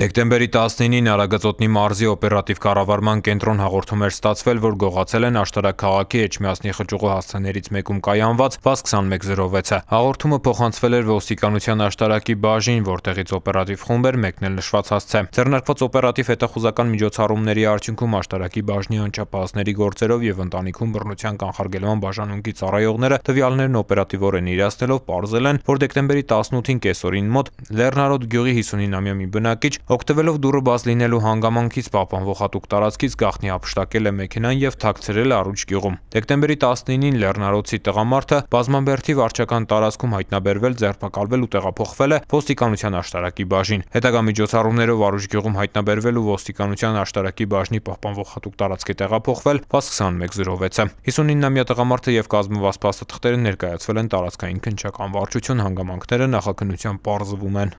Դեկտեմբերի 19-ին Արագածոտնի մարզի օպերատիվ կառավարման կենտրոն հաղորդում էր ստացվել, որ գողացել են Աշտարակ քաղաքի Էջմիածնի խճուղու հասցեներից մեկում կայանված ՎԱԶ 2106-ը։ Հաղորդումը փոխանցվել էր ոստիկանության Աշտարակի բաժին, որտեղից օպերատիվ խումբ էր մեկնել նշված հասցե։ Ձեռնարկված օպերատիվ հետախուզական միջոցառումների արդյունքում Աշտարակի բաժնի անչափահասների գործերով եւ ընտանիքում բռնության կանխարգելման բաժանմունքի ծառայողները տվյալներն օպերատիվորեն իրացնելով ողջունել են, որ դեկտեմբերի 18-ին կեսօրին մոտ Լեռնարոտ գյուղի 59-ամյա մի բնակիչ Օգտվելով դուռը բաց լինելու հանգամանքից պահպանվող հատուկ տարածքից գաղտնի հափշտակել է մեքենան եւ թաքցրել Արուջ գյուղում։ Դեկտեմբերի 19-ին Լեռնարոցի տղամարդը բազմամբերդի վարչական տարածքում հայտնաբերվել, ձերբակալվել ու տեղափոխվել է ոստիկանության աշտարակի բաժին։ Հետագա միջոցառումներով Արուջ գյուղում հայտնաբերվել ու ոստիկանության աշտարակի բաժնի պահպանվող հատուկ տարածքի տեղափոխվել վազ 2106-ը։ 59-ամյա տղամարդը եւ կազմված փաստաթղթերը ներկայացվել են տարածքային քնչական վարչություն հանգամանքները նախաքննության պարզվում են։